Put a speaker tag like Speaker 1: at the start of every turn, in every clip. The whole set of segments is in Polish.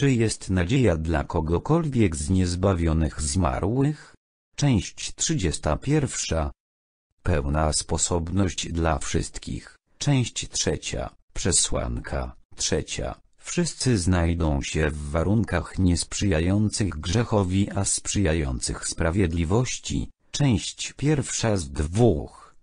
Speaker 1: Czy jest nadzieja dla kogokolwiek z niezbawionych zmarłych? Część 31. Pełna sposobność dla wszystkich. Część trzecia. Przesłanka. Trzecia. Wszyscy znajdą się w warunkach niesprzyjających grzechowi, a sprzyjających sprawiedliwości. Część pierwsza z dwóch.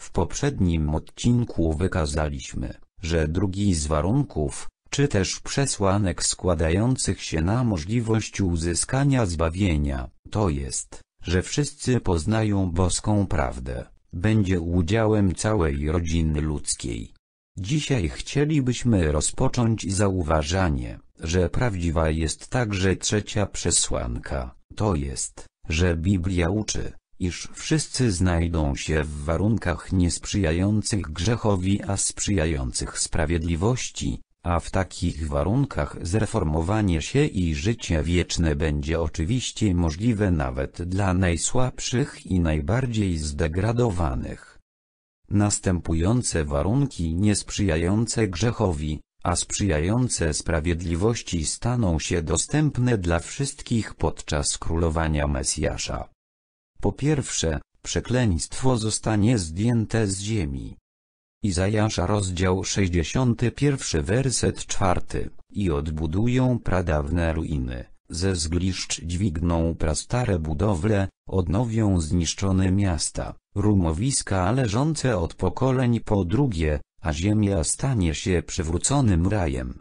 Speaker 1: W poprzednim odcinku wykazaliśmy, że drugi z warunków, czy też przesłanek składających się na możliwość uzyskania zbawienia, to jest, że wszyscy poznają boską prawdę, będzie udziałem całej rodziny ludzkiej. Dzisiaj chcielibyśmy rozpocząć zauważanie, że prawdziwa jest także trzecia przesłanka, to jest, że Biblia uczy, iż wszyscy znajdą się w warunkach niesprzyjających grzechowi a sprzyjających sprawiedliwości, a w takich warunkach zreformowanie się i życie wieczne będzie oczywiście możliwe nawet dla najsłabszych i najbardziej zdegradowanych. Następujące warunki niesprzyjające grzechowi, a sprzyjające sprawiedliwości staną się dostępne dla wszystkich podczas królowania Mesjasza. Po pierwsze, przekleństwo zostanie zdjęte z ziemi. Izajasza rozdział 61 werset 4. I odbudują pradawne ruiny, ze zgliszcz dźwigną prastare budowle, odnowią zniszczone miasta, rumowiska leżące od pokoleń po drugie, a ziemia stanie się przywróconym rajem.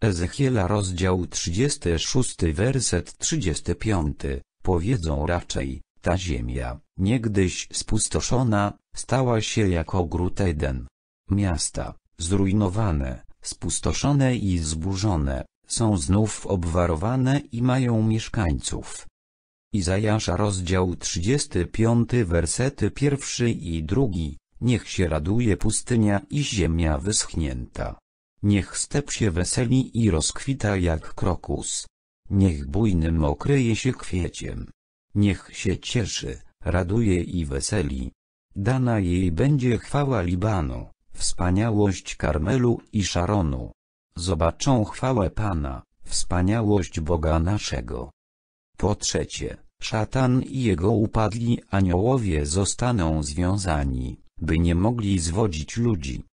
Speaker 1: Ezechiela rozdział 36 werset 35, powiedzą raczej, ta ziemia, niegdyś spustoszona, stała się jak ogród Eden. Miasta, zrujnowane, spustoszone i zburzone, są znów obwarowane i mają mieszkańców. Izajasza rozdział 35 wersety pierwszy i drugi, niech się raduje pustynia i ziemia wyschnięta. Niech step się weseli i rozkwita jak krokus. Niech bujnym okryje się kwieciem, Niech się cieszy, raduje i weseli. Dana jej będzie chwała Libanu, wspaniałość Karmelu i Szaronu. Zobaczą chwałę Pana, wspaniałość Boga naszego. Po trzecie, szatan i jego upadli aniołowie zostaną związani, by nie mogli zwodzić ludzi.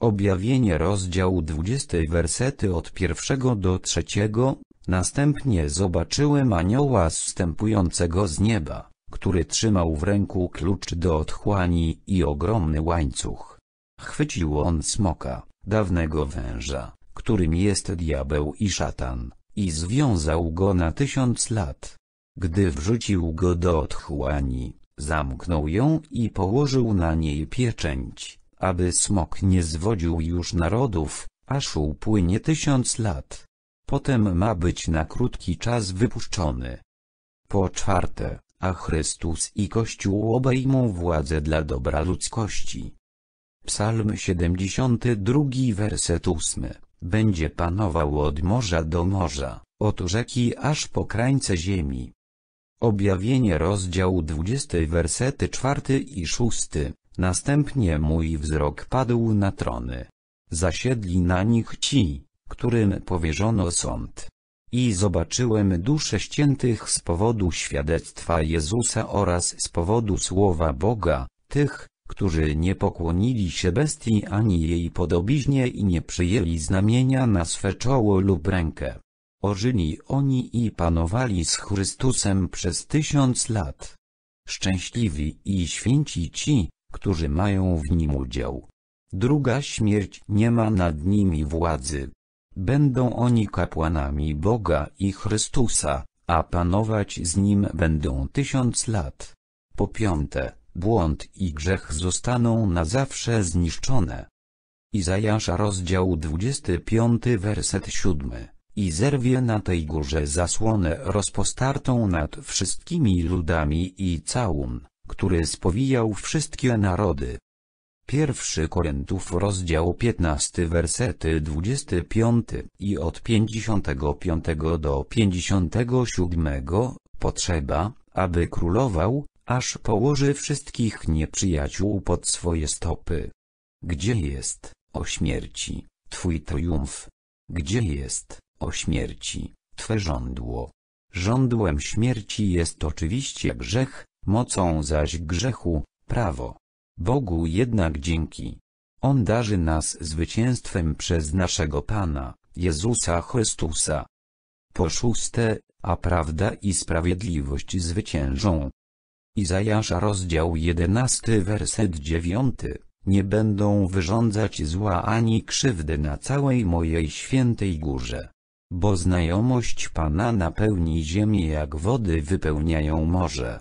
Speaker 1: Objawienie rozdział 20 wersety od pierwszego do trzeciego. Następnie zobaczyłem anioła zstępującego z nieba, który trzymał w ręku klucz do otchłani i ogromny łańcuch. Chwycił on smoka, dawnego węża, którym jest diabeł i szatan, i związał go na tysiąc lat. Gdy wrzucił go do otchłani, zamknął ją i położył na niej pieczęć, aby smok nie zwodził już narodów, aż upłynie tysiąc lat. Potem ma być na krótki czas wypuszczony. Po czwarte, a Chrystus i Kościół obejmą władzę dla dobra ludzkości. Psalm 72 werset 8. Będzie panował od morza do morza, od rzeki aż po krańce ziemi. Objawienie rozdział 20 wersety 4 i 6. Następnie mój wzrok padł na trony. Zasiedli na nich ci, którym powierzono sąd. I zobaczyłem dusze ściętych z powodu świadectwa Jezusa oraz z powodu słowa Boga, tych, którzy nie pokłonili się bestii ani jej podobiźnie i nie przyjęli znamienia na swe czoło lub rękę. Ożyli oni i panowali z Chrystusem przez tysiąc lat. Szczęśliwi i święci ci, którzy mają w nim udział. Druga śmierć nie ma nad nimi władzy. Będą oni kapłanami Boga i Chrystusa, a panować z Nim będą tysiąc lat. Po piąte, błąd i grzech zostaną na zawsze zniszczone. Izajasza rozdział 25 werset 7 i zerwie na tej górze zasłonę rozpostartą nad wszystkimi ludami i całun, który spowijał wszystkie narody. 1 korentów rozdział 15 wersety 25 i od 55 do 57 potrzeba, aby królował, aż położy wszystkich nieprzyjaciół pod swoje stopy. Gdzie jest, o śmierci, Twój triumf? Gdzie jest, o śmierci, Twe żądło? Żądłem śmierci jest oczywiście grzech, mocą zaś grzechu, prawo. Bogu jednak dzięki. On darzy nas zwycięstwem przez naszego Pana, Jezusa Chrystusa. Po szóste, a prawda i sprawiedliwość zwyciężą. Izajasza rozdział 11 werset 9 Nie będą wyrządzać zła ani krzywdy na całej mojej świętej górze. Bo znajomość Pana napełni ziemię jak wody wypełniają morze.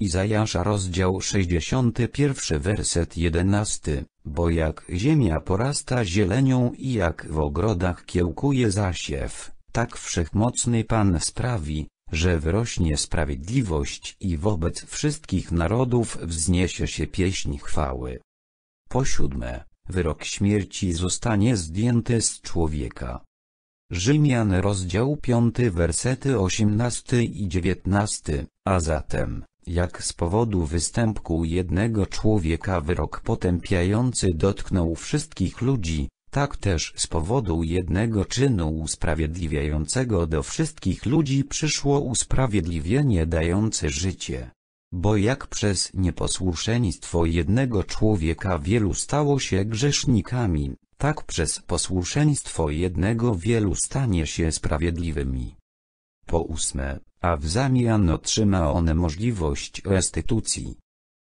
Speaker 1: Izajasza rozdział 61 werset 11, bo jak ziemia porasta zielenią i jak w ogrodach kiełkuje zasiew, tak wszechmocny Pan sprawi, że wyrośnie sprawiedliwość i wobec wszystkich narodów wzniesie się pieśń chwały. Po siódme, wyrok śmierci zostanie zdjęty z człowieka. Rzymian rozdział 5 wersety 18 i 19, a zatem, jak z powodu występku jednego człowieka wyrok potępiający dotknął wszystkich ludzi, tak też z powodu jednego czynu usprawiedliwiającego do wszystkich ludzi przyszło usprawiedliwienie dające życie. Bo jak przez nieposłuszeństwo jednego człowieka wielu stało się grzesznikami, tak przez posłuszeństwo jednego wielu stanie się sprawiedliwymi. Po ósme, a w zamian otrzyma on możliwość restytucji.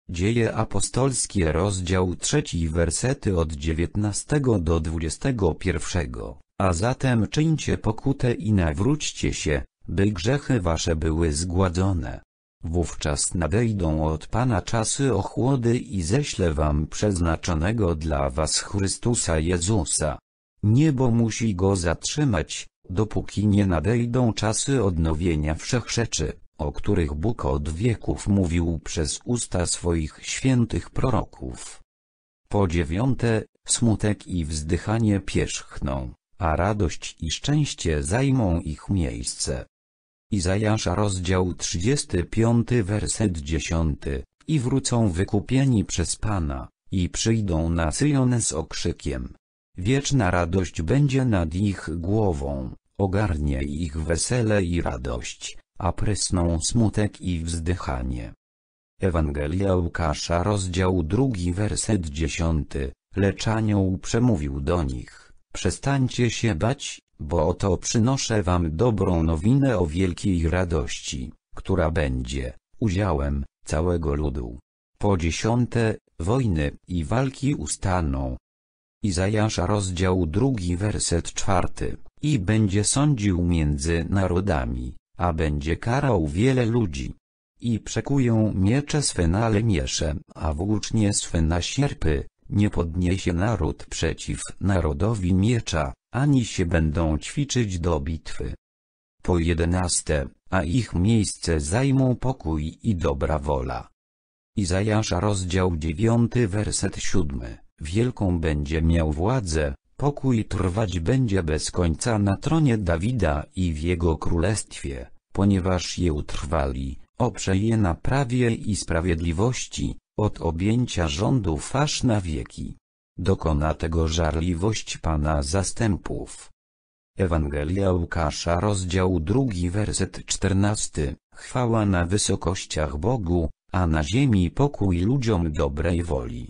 Speaker 1: Dzieje apostolskie rozdział trzeci wersety od 19 do 21, a zatem czyńcie pokutę i nawróćcie się, by grzechy wasze były zgładzone. Wówczas nadejdą od Pana czasy ochłody i ześlę wam przeznaczonego dla was Chrystusa Jezusa. Niebo musi go zatrzymać, dopóki nie nadejdą czasy odnowienia wszechrzeczy, o których Bóg od wieków mówił przez usta swoich świętych proroków. Po dziewiąte, smutek i wzdychanie pierzchną, a radość i szczęście zajmą ich miejsce. Izajasza rozdział 35 werset 10 I wrócą wykupieni przez Pana, i przyjdą na Syjon z okrzykiem, Wieczna radość będzie nad ich głową, ogarnie ich wesele i radość, a prysną smutek i wzdychanie. Ewangelia Łukasza rozdział drugi werset dziesiąty, lecz anioł przemówił do nich, przestańcie się bać, bo oto przynoszę wam dobrą nowinę o wielkiej radości, która będzie, udziałem, całego ludu. Po dziesiąte, wojny i walki ustaną, Izajasza rozdział drugi werset czwarty, i będzie sądził między narodami, a będzie karał wiele ludzi. I przekują miecze swe na lemiesze, a włócznie swe na sierpy, nie podniesie naród przeciw narodowi miecza, ani się będą ćwiczyć do bitwy. Po jedenaste, a ich miejsce zajmą pokój i dobra wola. Izajasza rozdział dziewiąty werset siódmy wielką będzie miał władzę, pokój trwać będzie bez końca na tronie Dawida i w jego królestwie, ponieważ je utrwali, oprze je na prawie i sprawiedliwości, od objęcia rządu aż na wieki. Dokona tego żarliwość Pana zastępów. Ewangelia Łukasza rozdział 2 werset 14 Chwała na wysokościach Bogu, a na ziemi pokój ludziom dobrej woli.